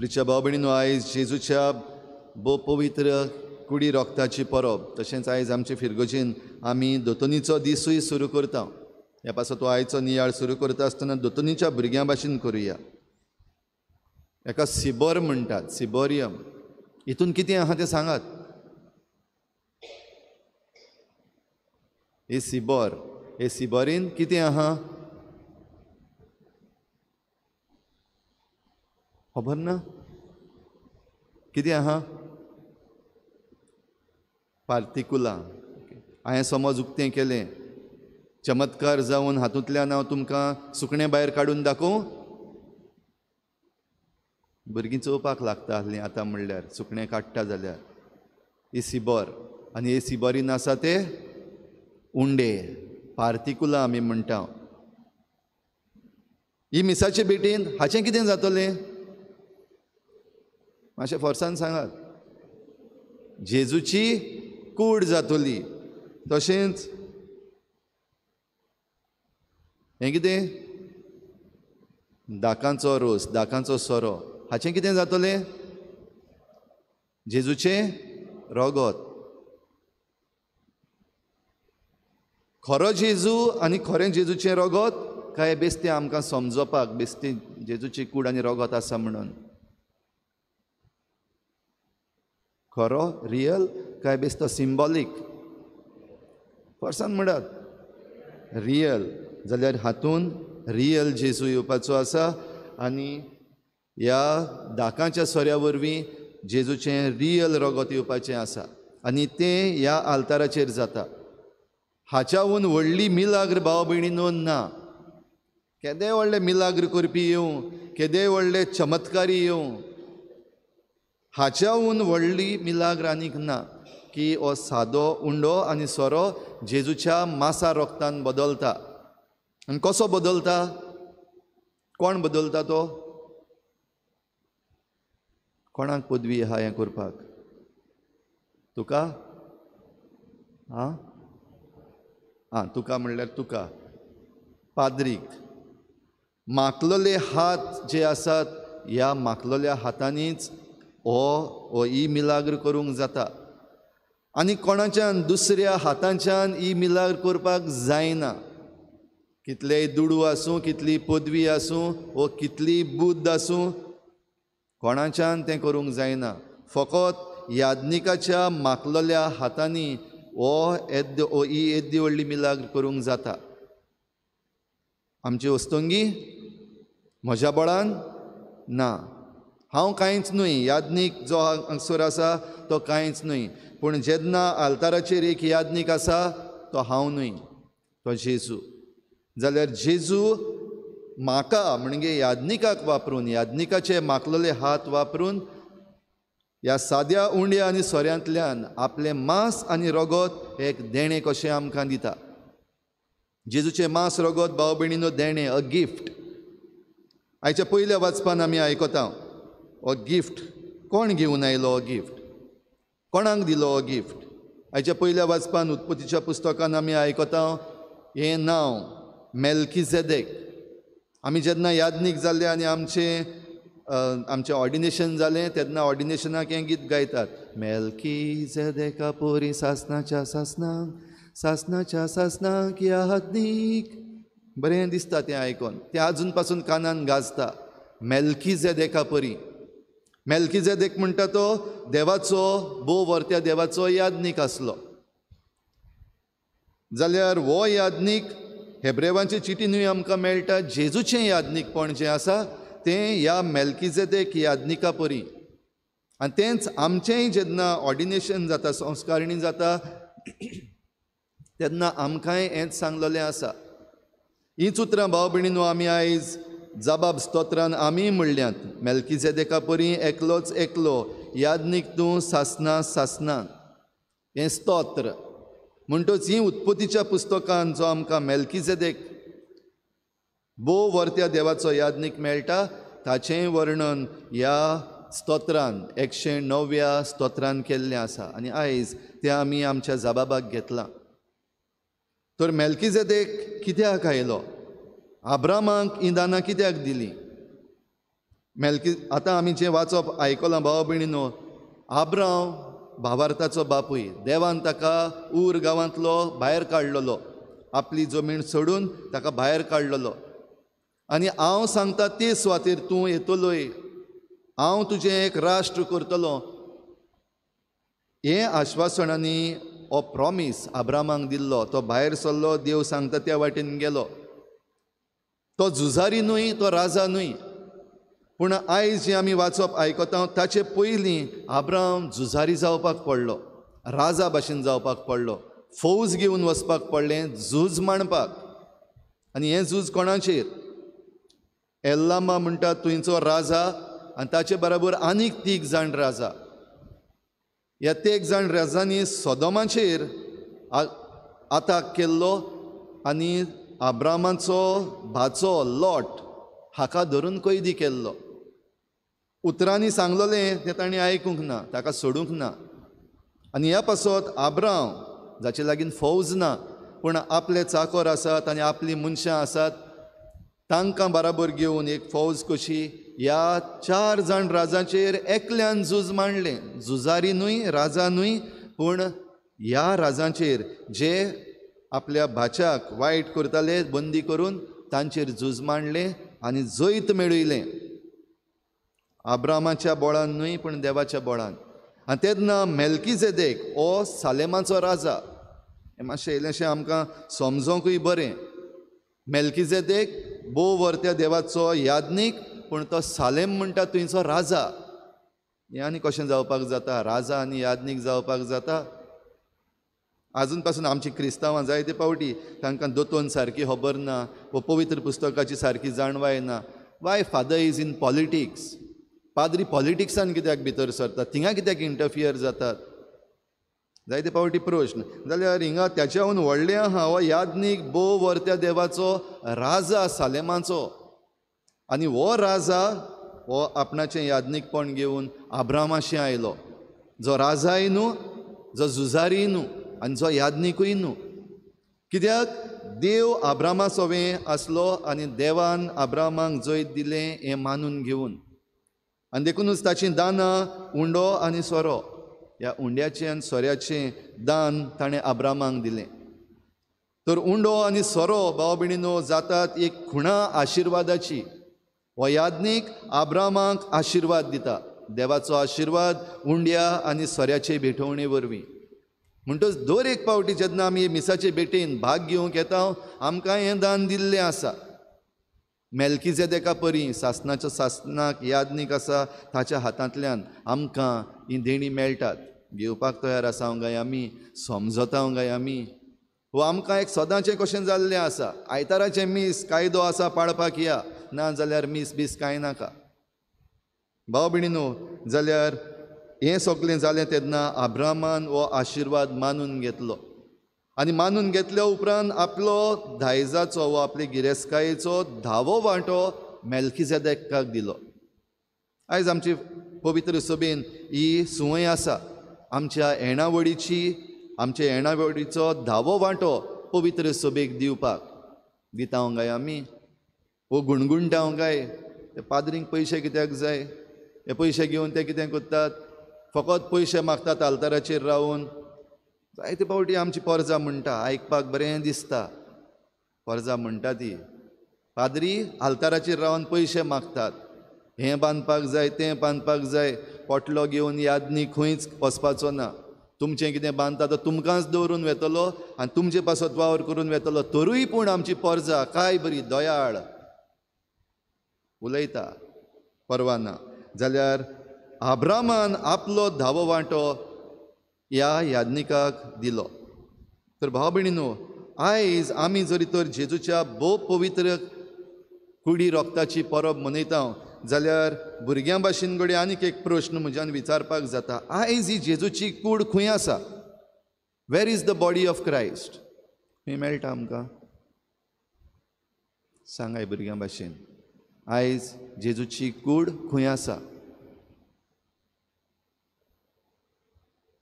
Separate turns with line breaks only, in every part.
रिच्या न्हू आयज जेजूच्या बो पवित्र कुडी रोगताची परब तशेंच आयज आमचे फिरगोजीन आमी दोतोनीचो दिसूय सुरू करता हे पासून तो आयचो नियाळ सुरू करता आसतना दोतोनीच्या भुरग्यां भाशेन करुया हेका सिबर म्हणटात सिबोरियम हितून कितें आहा तें सांगात हे सिबोर हे सिबोरीन कितें आहा खबर ना किती आहा पार्तिकुला हांवें समज उक्तें केलें चमत्कार जावन हातूंतल्यान हांव तुमकां सुकणें भायर काडून दाखोवं भुरगीं चोवपाक लागता आसलीं आतां म्हणल्यार सुकणें काडटा जाल्यार हे सिबॉर आनी हे सिबॉरीन आसा ते उंडे पार्तिकुला आमी म्हणटा ही मिसाचे भेटीन हाचें कितें जातलें मातशें फोर्सान सांगात जेजूची कूड जातली तशेंच हें कितें दाकांचो रोस दाकांचो सोरो हाचें कितें जातलें जेजूचें रगत खरो जेजू आनी खरें जेजूचें रगत काय बेस्तें आमकां समजोपाक बेश्टें जेजूची कूड आनी रगत आसा म्हणून खरो रियल काय बेस्तो सिंबॉलीक पर्सन म्हणत रियल जाल्यार हातून रियल जेजू येवपाचो आसा आनी ह्या धाकांच्या सोऱ्या वरवीं जेजूचें रियल रगत येवपाचें आसा आनी तें ह्या आल्ताराचेर जाता हाच्याहून व्हडली मिलाग्र भाव भयणी नोंद ना केदे व्हडले मिलाग्र करपी येवं केदे व्हडले चमत्कारी येवं हाच्याहून व्हडली मिलाग रानीक ना की ओ सादो उंडो आनी सोरो जेजूच्या मासा रोगतान बदलता आनी कसो बदलता कोण बदलता तो कोणाक पदवी आहा हें करपाक तुका आं आं तुका म्हणल्यार तुका पाद्रीक माकलोले हात जे आसात ह्या माकलोल्या हातांनीच हो हो ई मिलाग्र करूंक जाता आनी कोणाच्यान दुसऱ्या हातांच्यान ई मिलाग्र करपाक जायना कितलेय दुडू आसूं कितली पदवी आसूं वो कितली बुद्ध आसूं कोणाच्यान तें करूंक जायना फकत याज्ञिकाच्या माकलोल्या हातांनी हो येद्य ओ ई एद्दी व्हडली मिलाग्र करूंक जाता आमची वस्तुंगी म्हज्या बळान ना हांव कांयच न्हय याज्ञीक जो हांगसर आसा तो कांयच न्हय पूण जेन्ना आल्ताराचेर एक याज्ञीक आसा तो हांव न्हय तो जेजू जाल्यार जेजू म्हाका म्हणजे याज्ञिकाक वापरून याज्ञिकाचे माकलोले हात वापरून ह्या साद्या उंड्या आनी सोऱ्यांतल्यान आपले मांस आनी रगत एक देणें कशें आमकां दिता जेजूचें मांस रगत भाव भयणीनो देणें अ गिफ्ट आयच्या पयल्या वाचपान आमी आयकतां हो गिफ्ट कोण घेवन आयलो हो गिफ्ट कोणाक दिलो हो गिफ्ट हाच्या पयल्या वाचपान उत्पत्तीच्या पुस्तकान आमी आयकता हें नांव झेदेक आमी जेन्ना याज्ञीक जाल्ले आनी आमचें आमचें ऑर्डिनेशन जालें तेन्ना ऑर्डिनेशनाक हें गीत गायतात मेल्की झेदेका पोरी सासनाच्या सासनाक सासनाच्या सासनाक याज्ञीक बरें दिसता तें आयकोन तें आजून पासून कानान गाजता मेल्की झेदेका पोरी एक म्हणटा तो देवाचो बो त्या देवाचो याज्ञीक आसलो जाल्यार हो याज्ञीक हेब्रेवांचे चिटीनूय आमकां मेळटा जेजूचें याज्ञीकपण जें आसा तें ह्या एक याज्ञिका परी आनी तेंच आमचेंय जेन्ना ऑर्डिनेशन जाता संस्कारणी जाता तेन्ना आमकांय हेंच सांगलेलें आसा हींच उतरां भाव भयणीन आमी आयज जबाब स्तोत्रान आमी म्हणल्यात देखा परी एकलोच एकलो याज्ञीक तूं सासना सासना हें स्तोत्र म्हणटच ही उत्पत्तीच्या पुस्तकान जो आमकां देख बो वर्त्या देवाचो यादनीक मेळटा ताचेंय वर्णन ह्या स्तोत्रान एकशे णव्या स्तोत्रान केल्लें आसा आनी आयज तें आमी आमच्या जबाबाक घेतलां तर देख कित्याक आयलो आब्रामाक ही कित्याक दिली मेलकी आतां आमी जें वाचप आयकलां भाव भयणीनो आब्राम भावार्थाचो बापूय देवान ताका उर गांवांतलो भायर काडलोलो आपली जमीन सोडून ताका भायर काडलेलो आनी हांव सांगता ते सुवातेर तूं येतलोय हांव तुजें एक राष्ट्र करतलो हे आश्वासनांनी हो प्रॉमीस आब्रामाक दिल्लो तो भायर सरलो देव सांगता त्या वाटेन गेलो तो झुजारी न्हय तो राजा न्हय पूण आयज जे आमी वाचप आयकता ताचे पयलीं आब्राम झुजारी जावपाक पडलो राजा भाशेन जावपाक पडलो फौज घेवन वचपाक पडलें झूज मांडपाक आनी हें झूज कोणाचेर एल्लामा म्हणटा तुंयचो राजा आनी ताचे बराबर आनीक तीग जाण राजा ह्या तेग जाण राजांनी सोदोमाचेर आताक केल्लो आनी आब्रामाचो भाचो लॉट हाका धरून कैदी केल्लो उतरांनी सांगलोलें तें ताणी आयकूंक ना ताका सोडूंक ना आनी ह्या पासत आब्राम जाचे लागीं फौज ना पूण आपले चाकोर आसात आनी आपली मनशां आसात तांकां बराबर घेवन एक फौज कशी ह्या चार जाण राजांचेर एकल्यान झूज मांडलें झुजारी न्हूय राजा न्हूय पूण ह्या राजांचेर जे आपल्या भाच्याक वायट करताले बंदी करून तांचेर झूज मांडले आणि जैत मेळयलें आब्रामाच्या बोळान न्हय पूण देवाच्या बोळान आनी तेन्ना जेदेक हो सालेमाचो राजा हे मातशें इल्लेशें आमकां समजोंकूय बरें बो वर त्या देवाचो याज्ञीक पूण तो सालेम म्हणटा थंयचो राजा हे आनी कशें जावपाक जाता राजा आनी याज्ञीक जावपाक जाता आजून पासून आमची क्रिस्तावां जायते पावटी तांकां दोतोन सारकी खबर ना वो पवित्र पुस्तकाची सारकी जाणवाय ना why father is in politics पाद्री पॉलिटिक्सान कित्याक भितर सरतात थिंगा कित्याक इंटरफियर जातात जायते पावटी प्रश्न जाल्यार हिंगा त्याच्याहून व्हडलें आहा हो याज्ञीक बो वर्त्या देवाचो राजा सालेमाचो आनी हो राजा हो आपणाचें याज्ञीकपण घेवन आब्रामाशी आयलो जो राजाय न्हू जो झुजारी न्हू आनी जो याज्ञिकूय न्हू कित्याक देव आब्रामा सोवें आसलो आनी देवान आब्रामाक जैत दिलें हें मानून घेवन आनी देखूनच ताचीं दानां उंडो आनी सोरो ह्या उंड्याचें आनी सोऱ्याचें दान ताणें आब्रामाक दिलें तर उंडो आनी सोरो भाव बिणिनो जातात एक खुणा आशिर्वादाची हो याज्ञीक आब्रामाक आशिर्वाद दिता देवाचो आशिर्वाद उंड्या आनी सोऱ्याचे भेटवणे वरवीं म्हणटच दर एक पावटी जेन्ना आमी मिसाचे भेटेन भाग घेवंक येता हो. आमकां हें दान दिल्लें आसा मेलकिजे देका परी सासनाच्या सासनाक यादनीक आसा ताच्या हातांतल्यान आमकां हीं देणी मेळटात घेवपाक तयार आसा गाय आमी समजता गाय आमी हो आमकां एक सदांचें कशें जाल्लें आसा आयताराचें मीस कायदो आसा पाळपाक या ना जाल्यार मीस बीस कांय नाका भाव बिणी न्हू जाल्यार हें सगलें जालें तेन्ना आब्रामान हो आशिर्वाद मानून घेतलो आनी मानून घेतल्या उपरांत आपलो दायजाचो व आपले गिरेस्कायेचो धावो वांटो मेल्किजेदेकाक दिलो आयज आमची पवित्र सभेन ही सुवय आसा आमच्या येणावळीची आमच्या येणावडीचो धावो वांटो पवित्र सभेक दिवपाक दिता गाय आमी वो गुणगुणटा गाय ते पाद्रींक पयशे कित्याक जाय हे पयशे घेवन ते कितें करतात फकत पयशे मागतात आल्ताराचेर रावून जायते पावटी आमची परजां म्हणटा आयकपाक बरें दिसता परजां म्हणटा ती पाद्री आलताराचेर रावन पयशे मागतात हें बांदपाक जाय तें बांदपाक जाय पोटलो घेवन यादनी खंयच वचपाचो ना तुमचें कितें बांदता तो तुमकांच दवरून वेतलो आनी तुमचे पासत वावर करून वेतलो तरूय पूण आमची परजां काय बरी दयाळ उलयता परवाना जाल्यार आब्रामान आपलो धावो वांटो ह्या याज्ञिकाक दिलो तर भाव भयणीनो आयज आमी जरी तर जेजूच्या भोव पवित्र कुडी रोगताची परब मनयता जाल्यार भुरग्यां भाशेन कडेन आनीक एक प्रश्न म्हज्यान विचारपाक जाता आयज ही जेजूची कूड खंय आसा where is the body of Christ खंय मेळटा आमकां सांगाय भुरग्यां भाशेन आयज जेजूची कूड खंय आसा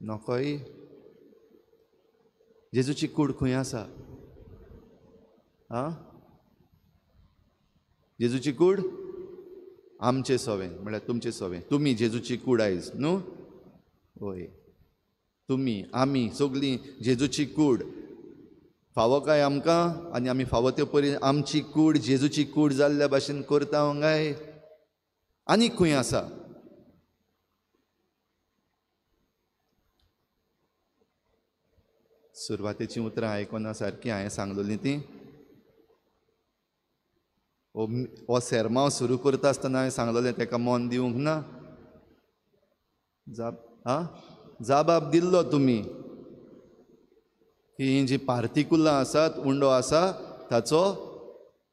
नकोय जेजूची कूड खंय आसा आं जेजूची कूड आमचे सोवे म्हळ्यार तुमचे सोवे तुमी जेजूची कूड आयज न्हू हय तुमी आमी सगलीं जेजूची कूड फावो काय आमकां आनी आमी फावो त्यो परी आमची कूड जेजूची कूड जाल्ल्या भाशेन करता काय आनी खंय आसा सुरवातेची उतरां आयकना सारकी हांवें सांगलोली ती हो सेरमाव सुरू करता आसतना हांवें सांगलोलें तेका मोन दिवंक ना जाब आ जाबाब दिल्लो तुमी की हीं जीं आसात उंडो आसा ताचो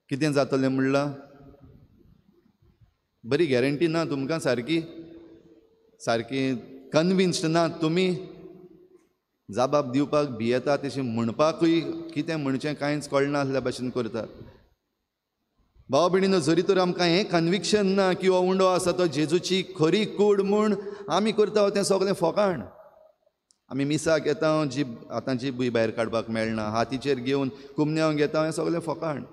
कितें जातलें म्हणला बरी गॅरंटी ना तुमकां सारकी सारकी कन्विन्स्ड ना तुमी जाबाब दिवपाक भियेता तशें म्हणपाकूय कितें म्हणचें कांयच कळना आसल्या भाशेन करतात भाव भयणीनो जरी तर आमकां हें कन्विक्शन ना की हो उंडो आसा तो जेजूची खरी कूड म्हूण आमी करता हो तें सगळें फोकाण आमी मिसाक येता जी आतां बी भायर काडपाक मेळना हातीचेर घेवन कुमन्यांव घेता हें सगलें फोकाण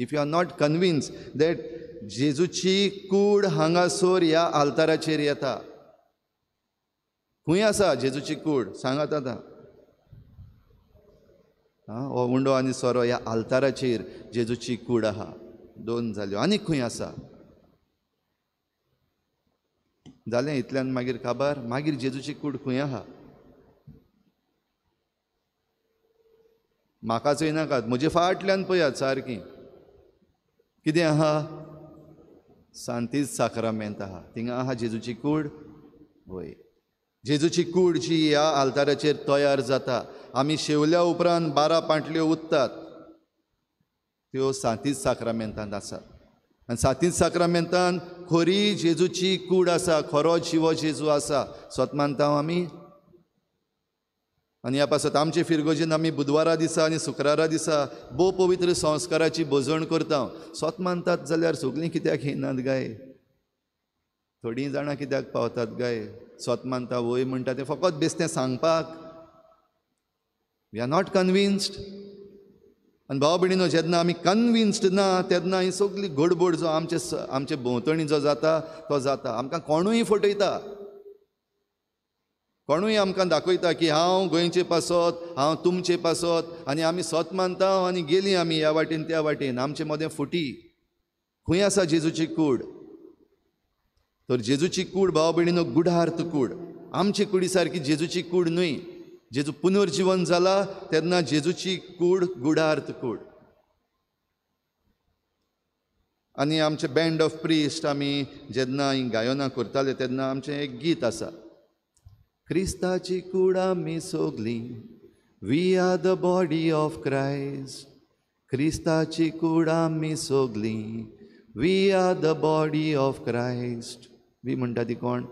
if you are not convince that जेजूची कूड हांगासर ह्या आलताराचेर येता खंय आसा जेजूची कूड सांगात आतां हो उंडो आनी सोरो ह्या आल्ताराचेर जेजूची कूड आहा दोन जाल्यो आनी खंय आसा जालें इतल्यान मागीर काबार मागीर जेजूची कूड खंय आहा म्हाका चोयनाकात म्हजे फाटल्यान पळयात सारकी कितें आहा साखरा मेंत आहा थिंगा आहा जेजूची कूड वय जेजूची कूड जी ह्या आल्ताराचेर तयार जाता आमी शेवल्या उपरांत बारा पांटल्यो उत्तात त्यो सातीच साक्रामेंतांत आसात आनी सातीच साक्रामेंतांत खरी जेजूची कूड आसा खरो जिवो जेजू आसा स्वत मानता हो आमी आनी ह्या पासत आमचे फिरगोजेन आमी बुधवारा दिसा आनी शुक्रारा दिसा बो पवित्र संस्काराची भोजण करता स्वत मानतात जाल्यार सगलीं कित्याक येनात गाय थोडीं जाणां कित्याक पावतात काय स्वत मानता वय म्हणटा तें फकत बेस्तें सांगपाक वी आर नॉट कन्विन्स्ड आनी भाव भयणीनो जेन्ना आमी कन्विन्स्ड ना तेन्ना ही सगली घडबड जो आमचे आमचे भोंवतणी जो जाता तो जाता आमकां कोणूय फटयता कोणूय आमकां दाखयता की हांव गोंयचे पासत हांव तुमचे पासत आनी आमी सत मानता आनी गेलीं आमी ह्या वाटेन त्या वाटेन आमचे मदें फुटी खंय आसा जेजूची कूड तर जेजूची कूड भाव भयणीनो गुडार्थ कूड आमची कुडी सारकी जेजूची कूड न्हय जेजू पुनर्जीवन झाला तेन्ना जेजूची कूड गुडार्थ कूड आणि आमचे बँड ऑफ प्रिस्ट आम्ही जेन्ना गायना गायनां करताले तेन्ना आमचे एक गीत असा क्रिस्ताची कूड आम्ही सोगली we are the body of Christ क्रिस्ताची कूड आमी सोगली we are the body of Christ we म्हणटा ती कोण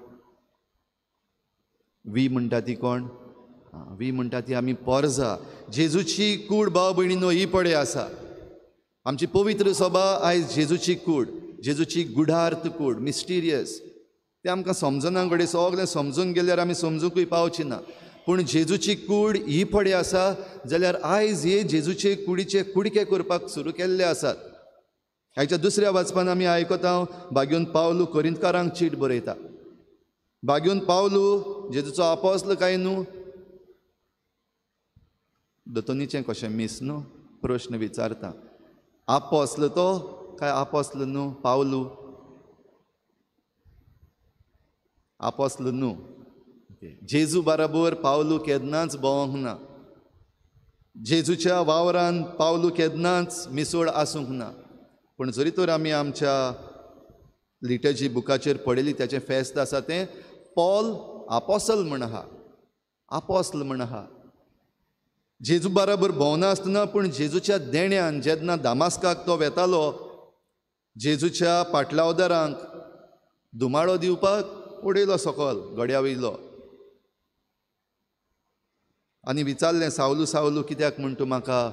वी म्हणटा ती कोण वी म्हणटा ती आमी पोरजा जेजूची कूड भाव भयणीनो ही पडे आसा आमची पवित्र सभा आयज जेजूची कूड जेजूची गुढार्थ कूड मिस्टिरियस ते आमकां समजना कडेन सगळें समजून गेल्यार आमी समजूंकूय पावची ना पूण जेजूची कूड ही पडे आसा जाल्यार आयज हे जेजूचे कुडीचे कुडके करपाक सुरू केल्ले आसात ह्याच्या दुसऱ्या वाचपान आमी आयकता बागेवन पावलू करिंदकारांक चीट बरयता बागेवन पावलू जेजूचो आपोसल काय न्हू दोतोनीचें कशें मीस न्हू प्रश्न विचारता आपो आसलो तो काय असलो न्हू पावलू आपोसल न्हू जेजू बराबर पावलू केदनाच भोवंक ना जेजूच्या वावरान पावलू केदनाच मिसळ आसूंक ना पूण जरी तर आमी आमच्या लिटर्जी बुकाचेर पडयली त्याचें फेस्त आसा तें पॉल आपोसल म्हण आहा आपोसल म्हण आहा जेजू बराबर भोंवना आसतना पूण जेजूच्या देण्यान जेन्ना दामास्काक तो वेतालो जेजूच्या पाटलावदारांक धुमाडो दिवपाक उडयलो सकल गड्या वयलो आनी विचारलें सावलू सावलू कित्याक म्हण तूं म्हाका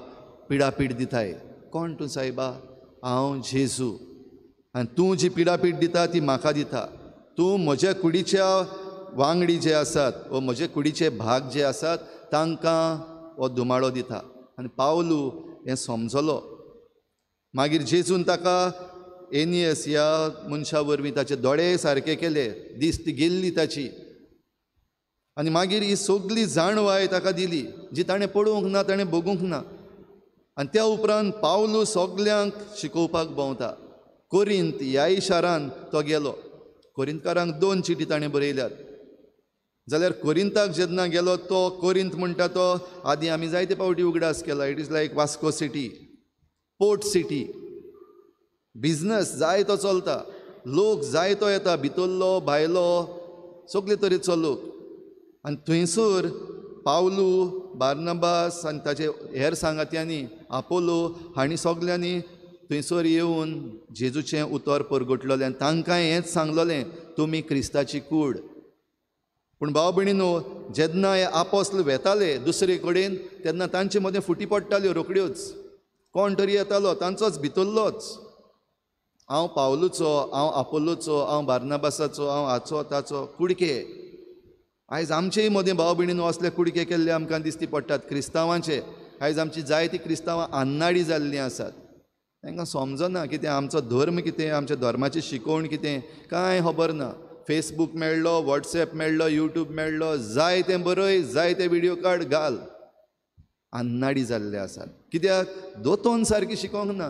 पीड दिताय कोण तूं सायबा हांव जेजू आनी तूं जी पिडा पीड दिता ती म्हाका दिता तूं म्हज्या कुडीच्या वांगडी जे आसात वो म्हजे कुडीचे भाग जे आसात तांकां हो दुमाळो दिता आनी पावलू हें समजलो मागीर जेजून ताका एनियस ह्या मनशा वरवीं ताचे दोळे सारके केले दिस्त गेल्ली ताची आनी मागीर ही सगली जाणवाय ताका दिली जी ताणें पळोवंक ना ताणें भोगूंक ना आनी त्या उपरांत पावलू सगल्यांक शिकोवपाक भोंवता कोरिंत ह्या इशारान तो गेलो कोरिंतकारांक दोन चिटी ताणें बरयल्यात जाल्यार कोरिंताक जेन्ना गेलो तो कोरिंत म्हणटा तो आदी आमी जायते पावटी उगडास केला it is like Vasco city port city business जाय तो चलता लोक जाय तो येता भितरलो भायलो सगले तरेचो लोक आनी थंयसर पावलू बार्नबास आनी ताचे हेर सांगात्यांनी आपोलो हांणी सोगल्यांनी थंयसर येवन जेजूचें उतर परगटलेलें आनी तांकांय हेंच सांगलोलें तुमी क्रिस्ताची कूड पूण भाव भयणीनो जेन्ना हे आपोसल वेताले दुसरे कडेन तेन्ना तांचे मदें फुटी पडटाल्यो रोखड्योच कोण तरी येतालो तांचोच भितरलोच हांव पावलुचो हांव आपोलोचो हांव बार्नाबासाचो हांव हाचो ताचो कुडके आयज आमचेय मदीं भाव भयणीन असले कुडके केल्ले आमकां दिश्टी पडटात क्रिस्तांवांचे आयज आमची जायतीं क्रिस्तांवां आन्नाडी जाल्लीं आसात तांकां समजना कितें आमचो धर्म कितें आमच्या धर्माची शिकवण कितें कांय खबर ना फेसबूक मेळ्ळो वॉट्सएप मेळ्ळो युट्यूब मेळ्ळो जाय तें बरय जाय ते व्हिडियो कार्ड घाल आन्नाडी जाल्ले आसात कित्याक दोतोन सारकी शिकोंक ना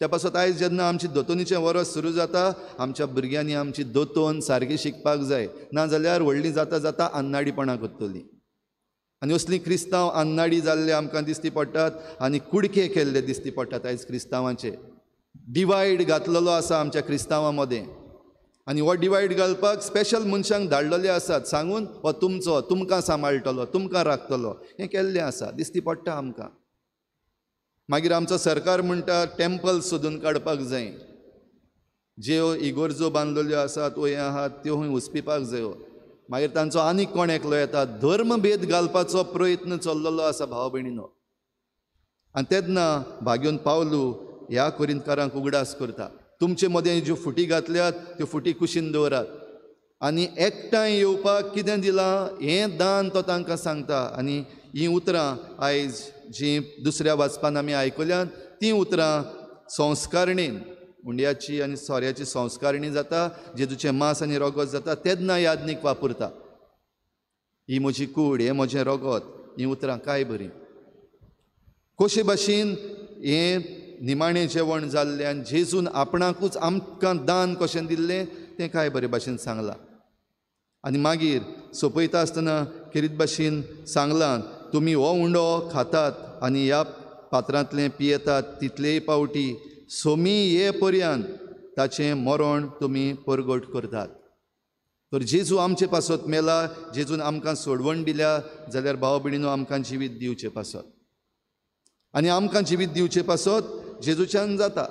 त्या पासत आयज जेन्ना आमची दोतोनीचें वरस सुरू जाता आमच्या भुरग्यांनी आमची दोतोन सारकी शिकपाक जाय नाजाल्यार व्हडली जाता जाता अन्नाडीपणां करतलीं आनी असली क्रिस्तांव आन्नाडी जाल्ले आमकां दिश्टी पडटात आनी कुडके केल्ले दिश्टी पडटात आयज क्रिस्तांवांचे डिवायड घातलेलो आसा आमच्या क्रिस्तांवां मदें आनी हो डिवायड घालपाक स्पेशल मनशांक धाडलेले आसात सांगून हो तुमचो तुमकां सांबाळटलो तुमकां राखतलो हें केल्लें आसा दिश्टी पडटा आमकां मागीर आमचो सरकार म्हणटा टॅम्पल्स सोदून काडपाक जाय ज्यो इगोर्जो बांदलेल्यो आसात वय आहात त्यो खंय हुस्पिपाक जायो मागीर तांचो आनीक कोण एकलो येता धर्म भेद घालपाचो प्रयत्न चल्लो आसा भाव भयणीनो आनी तेदना भाग्योन पावलू ह्या कोरिंदकारांक उगडास करता तुमचे मदें ज्यो फुटी घातल्यात त्यो फुटी कुशीन दवरात आनी एकठांय येवपाक कितें दिलां हें दान तो तांकां सांगता आनी हीं उतरां आयज जी दुसऱ्या वाचपान आमी आयकल्यात तीं उतरां संस्कारणीन हुंड्याची आनी सोऱ्याची संस्कारणी जाता जेजूचें मांस आनी रगत जाता तेन्ना यादनीक वापरता ही म्हजी कूड हें म्हजें रगत हीं उतरां काय बरीं कशे भाशेन हें निमाणें जेवण जाल्ल्यान जेजून आपणाकूच आमकां दान कशें दिल्लें तें काय बरे भाशेन सांगलां आनी मागीर सोंपयता आसतना किरीत भाशेन सांगलां तुम्ही हो उंडो खातात आणि ह्या पात्रांतलें पियेतात तितलेय पावटी सोमी ये पर्यंत ताचें मरण तुमी परगट करतात तर जेजू आमचे पासत मेला जेजून आमकां सोडवण दिल्या जाल्यार भाव बिणीनो आमकां जिवीत दिवचे पासत आनी आमकां जिवीत दिवचे पासत जेजूच्यान जाता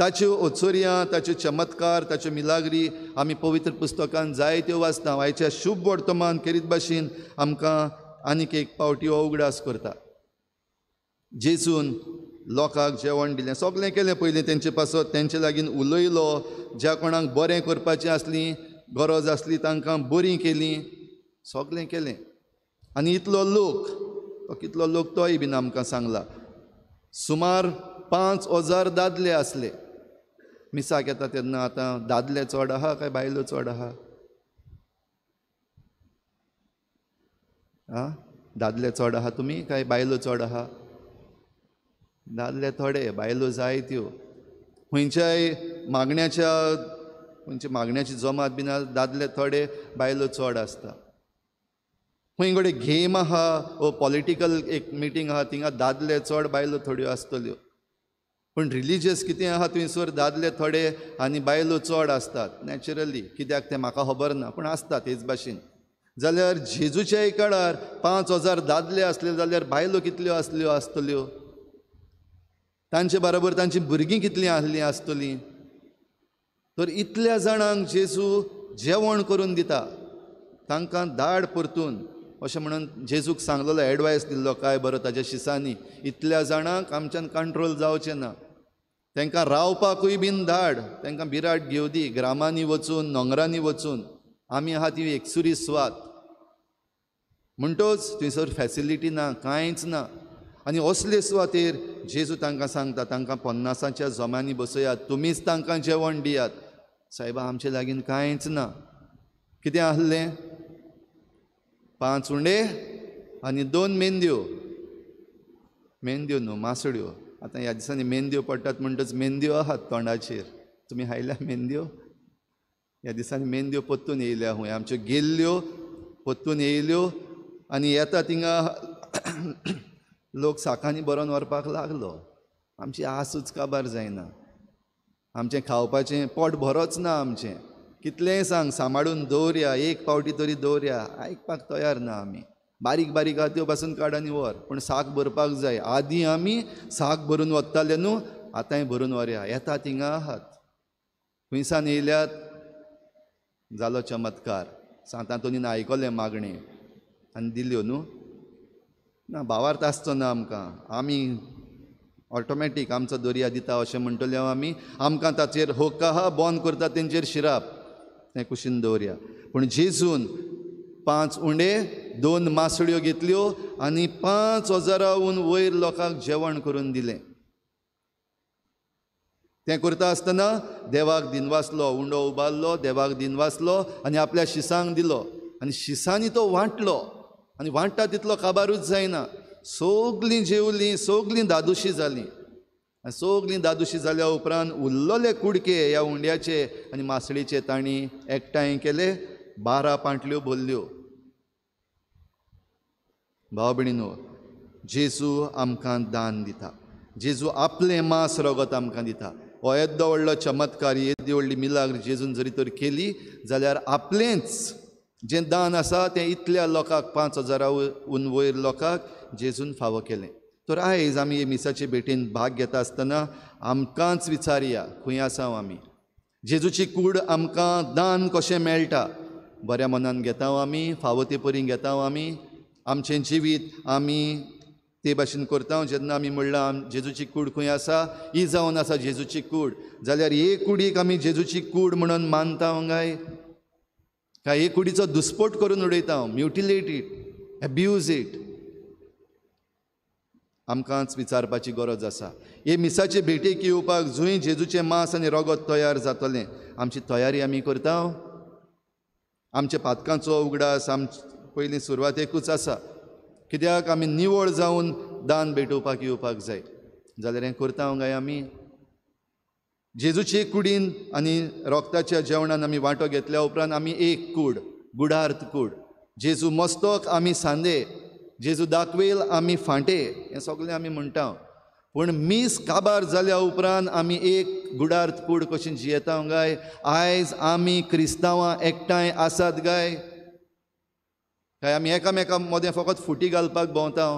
ताच्यो ओचोऱ्यां ताच्यो चमत्कार ताच्यो मिलाग्री आमी पवित्र पुस्तकांत जायत्यो वाचता आयच्या शुभ वर्तमान करीत भाशेन आमकां आनीक एक पावटी हो उगडास करता जेसून लोकांक जेवण दिलें सगलें केलें पयलीं तेंचे पासत तेंचे लागीं उलयलो ज्या कोणाक बरें करपाचें आसली गरज आसली तांकां बरी केली सगलें केलें आनी इतलो लोक तो कितलो लोक तोय बीन आमकां सांगला सुमार पांच हजार दादले आसले मिसाक येता तेन्ना आतां दादले चड आहा काय बायलो चड आहा आं दादले चोड आहा तुमी काय बायलो चोड आहा दादले थोडे बायलो जाय त्यो खंयच्याय मागण्याच्या खंयच्या मागण्याची जमात बीन दादले थोडे बायलो चोड आसता खंय कडेन गेम आहा वो पॉलिटिकल एक मिटींग आहा थिंगा दादले चड बायलो थोड्यो आसतल्यो पूण रिलीजियस कितें आहा थंयसर दादले थोडे आनी बायलो चड आसतात नॅचरली कित्याक तें म्हाका खबर ना पूण आसतात हेच भाशेन जाल्यार जेजूच्या काळार पांच हजार दादले आसले जाल्यार बायलो कितल्यो आसल्यो आसतल्यो तांचे बरोबर तांची भुरगीं कितलीं आसलीं आसतलीं तर इतल्या जाणांक जेजू जेवण करून दिता तांकां दाड परतून अशें म्हणून जेजूक सांगलेलो एडवायस दिल्लो काय बरो ताज्या शिसांनी इतल्या जाणांक आमच्यान कंट्रोल जावचें ना तांकां रावपाकूय बीन धाड तांकां बिराट घेवदी ग्रामांनी वचून नोंगरांनी वचून आमी आहात ती एकसुरी सुवात म्हणटोच थंयसर फॅसिलिटी ना कांयच ना आनी असले सुवातेर जेजू तांकां सांगता तांकां पन्नासाच्या जोमांनी बसयात तुमीच तांकां जेवण दियात सायबा आमचे लागीं कांयच ना कितें आसलें पांच उंडे आनी दोन मेंदयो मेंदयो न्हू मासड्यो आतां ह्या दिसांनी मेंदयो पडटात म्हणटच मेंदयो आहात तोंडाचेर तुमी हायल्या मेंदयो ह्या दिसांनी मेंद्यो पोत्तून येयल्या हूंय आमच्यो गेल्ल्यो पोत्तून येयल्यो आनी येता तिंगा लोक साखांनी बरोवन व्हरपाक लागलो आमची आसूच काबार जायना आमचें खावपाचें पोट भरोच ना आमचें कितलेंय सांग सांबाळून दवरया एक पावटी तरी दवरया आयकपाक तयार ना आमी बारीक बारीक आत्यो पासून काड आनी व्हर पूण साक भरपाक जाय आदी आमी साक भरून वत्ताले न्हू आतांय भरून व्हरया येता तिंगा आहात खुंयसान येयल्यात जालो चमत्कार सांत आंतोनीन आयकलें मागणें आनी दिल्यो न्हू ना भावार्थ आसचो ना आमकां आमी ऑटोमॅटीक आमचो दर्या दिता अशें म्हणटलें आमी आमकां ताचेर होकाहा बॉन करता तेंचेर शिराप तें कुशीन दवरया पूण जेजून पांच उंडे दोन मासड्यो घेतल्यो आनी पांच हजाराहून वयर लोकांक जेवण करून दिलें तें करता आसतना देवाक दिनवासलो उंडो उबारलो देवाक दिनवासलो आनी आपल्या शिसांक दिलो आनी शिसांनी तो वांटलो आनी वांटा तितलो काबारूच जायना सोगलीं जेवलीं सोगलीं दादुशी जालीं आणि सोगलीं दादुशी जाल्या उपरांत उरलोले कुडके ह्या उंड्याचे आनी मासळीचे तांणी एकठांय केले बारा पांटल्यो भरल्यो भाव भयणीनो जेजू आमकां दान दिता जेजू आपलें मांस रगत आमकां दिता हो येदो व्हडलो चमत्कार येदी व्हडली मिलाग्र जेजून जरी तर केली जाल्यार आपलेंच जें दान आसा तें इतल्या लोकांक पांच हजारा उन वयर लोकांक जेजून फावो केलें तर आयज आमी हे मिसाचे भेटेन भाग घेता आसतना आमकांच विचारया खंय आसा आमी जेजूची कूड आमकां दान कशें मेळटा बऱ्या मनान घेता आमी फावो ते परीन घेता आमी आमचें जिवीत आमी ते भाशेन करता जेन्ना आमी म्हणलां जेजूची कूड खंय आसा ही जावन आसा जेजूची कूड जाल्यार हे कुडीक आमी जेजूची कूड म्हणून मानता गाय काय हे कुडीचो दुस्पोट करून उडयता म्युटिलेट इट एब्यूज इट आमकांच विचारपाची गरज आसा हे मिसाचे भेटेक येवपाक जंय जेजूचें मांस आनी रगत तयार जातलें आमची तयारी आमी करता हो. आमच्या पातकांचो उगडास आम पयलीं सुरवातेकूच आसा कित्याक आमी निवळ जावन दान भेटोवपाक येवपाक जाय जाल्यार हें करता काय आमी जेजूचे कुडीन आनी रोगताच्या जेवणान आमी वांटो घेतल्या उपरांत आमी एक कूड गुडार्थ कूड जेजू मस्तक आमी सांदे जेजू दाखवेल आमी फांटे हें सगलें आमी म्हणटा पूण मीस काबार जाल्या उपरांत आमी एक गुडार्थ कूड कशी जियेता गाय आयज आमी क्रिस्तांवां एकठांय आसात काय काय आमी एकामेका मदें फकत फुटी घालपाक भोंवता हो.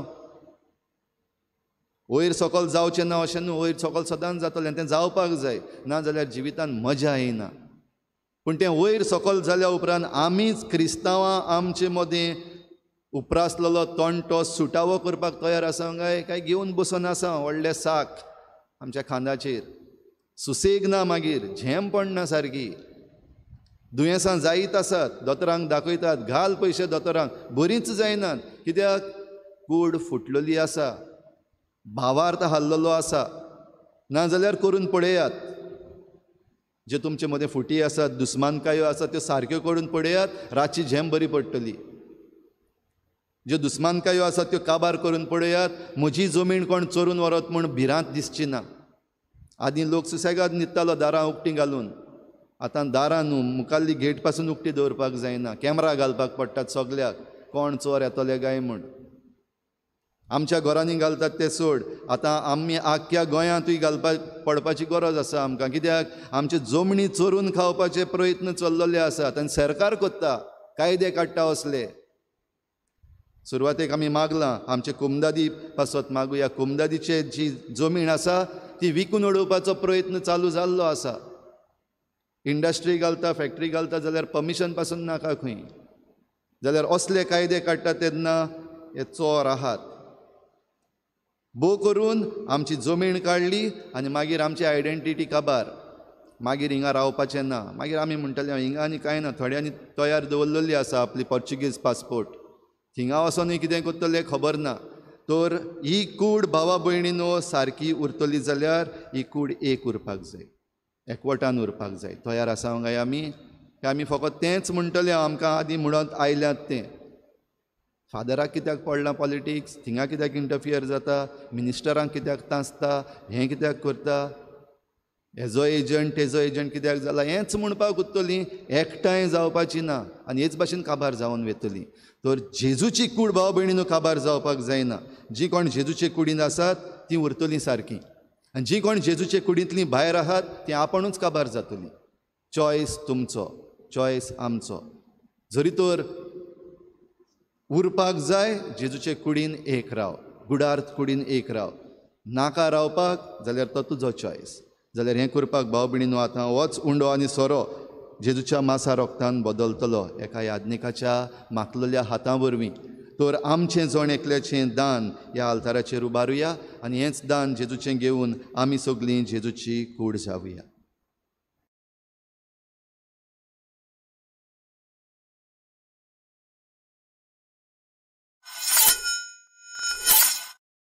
वयर सकल जावचें ना अशें न्हू वयर सकल सदांच जातलें तें जावपाक जाय ना जाल्यार जिवितांत मजा येना पूण तें वयर सकल जाल्या उपरांत आमीच क्रिस्तांवां आमचे मदें उपरासलेलो तोंटो सुटावो करपाक तयार आसा काय काय घेवन बसून आसा व्हडलें साक आमच्या खांदाचेर सुसेग ना मागीर झेम पडना सारकी दुयेंसां जायत आसात दोतोरांक दाखयतात घाल पयशे दोतोरांक बरींच जायनात कित्याक कूड फुटलेली आसा भावार्थ हाल्लेलो आसा नाजाल्यार करून पळयात जे तुमचे मदें फुटी आसात दुस्मानकायो आसात त्यो सारक्यो करून पळयात रातची झेम बरी पडटली ज्यो दुस्मानकायो आसात त्यो काबार करून पळयात म्हजी जमीन कोण चोरून व्हरत म्हूण भिरांत दिसची ना आदीं लोक सुसेगाद न्हिदतालो दारां उकटी घालून आतां न्हू मुखाल्ली गेट पासून उक्ती दवरपाक जायना कॅमेरा घालपाक पडटात सगल्याक कोण चोर येतले काय म्हूण आमच्या घरांनी घालतात ते सोड आतां आमी आख्ख्या गोंयांतूय घालपाक पडपाची गरज आसा आमकां कित्याक आमचे जमणी चोरून खावपाचे प्रयत्न चल्लेले आसात आनी सरकार कोत्ता कायदे काडटा असले सुरवातेक आमी मागलां आमचे कुमदादी पासत मागुया कुमदादीचे जी जमीन आसा ती विकून उडोवपाचो प्रयत्न चालू जाल्लो आसा इंडस्ट्री घालता फॅक्टरी घालता जाल्यार परमिशन पासून नाका खंय जाल्यार असले कायदे काडटा तेन्ना हे चोर आहात बो करून आमची जमीन काडली आनी मागीर आमची आयडेंटिटी काबार मागीर हिंगा रावपाचें ना मागीर आमी म्हणटाले हिंगा आनी कांय ना थोड्यांनी तयार दवरलेली आसा आपली पोर्चुगीज पासपोर्ट थिंगा वसोनूय कितें करतले खबर ना तर ही कूड भावा भयणीनो सारकी उरतली जाल्यार ही कूड एक उरपाक जाय एकवटान उरपाक जाय तयार आसा काय आमी काय आमी फकत तेंच म्हणटले आमकां आदीं म्हणत आयल्यात तें फादराक कित्याक पडलां पॉलिटिक्स थिंगा कित्याक इंटरफियर जाता मिनिस्टरांक कित्याक तांसता हें कित्याक करता हेजो एजंट तेजो एजंट कित्याक जाला हेंच म्हणपाक उत्तलीं एकठांय जावपाची ना आनी हेच भाशेन काबार जावन वेतली तर जेजूची कूड भाव भयणीनू काबार जावपाक जायना जी कोण जेजूचे कुडीन आसात तीं उरतलीं सारकीं आनी जी कोण जेजूचे कुडींतली भायर आहात ती आपणूच काबार जातली चॉयस तुमचो चॉयस आमचो जरी तर उरपाक जाय जेजूचे कुडीन एक राव गुडार्थ कुडीन एक राव नाका रावपाक जाल्यार तो तुजो चॉयस जाल्यार हें करपाक भाव बिणीन आतां होच उंडो आनी सोरो जेजूच्या मासा रोगतान बदलतलो एका याज्ञिकाच्या माकलेल्या हातां वरवीं तर आमचें जण एकल्याचें दान ह्या आल्ताराचेर उबारुया आनी हेंच दान जेजूचें घेवन आमी सगलीं जेजूची कूड जावया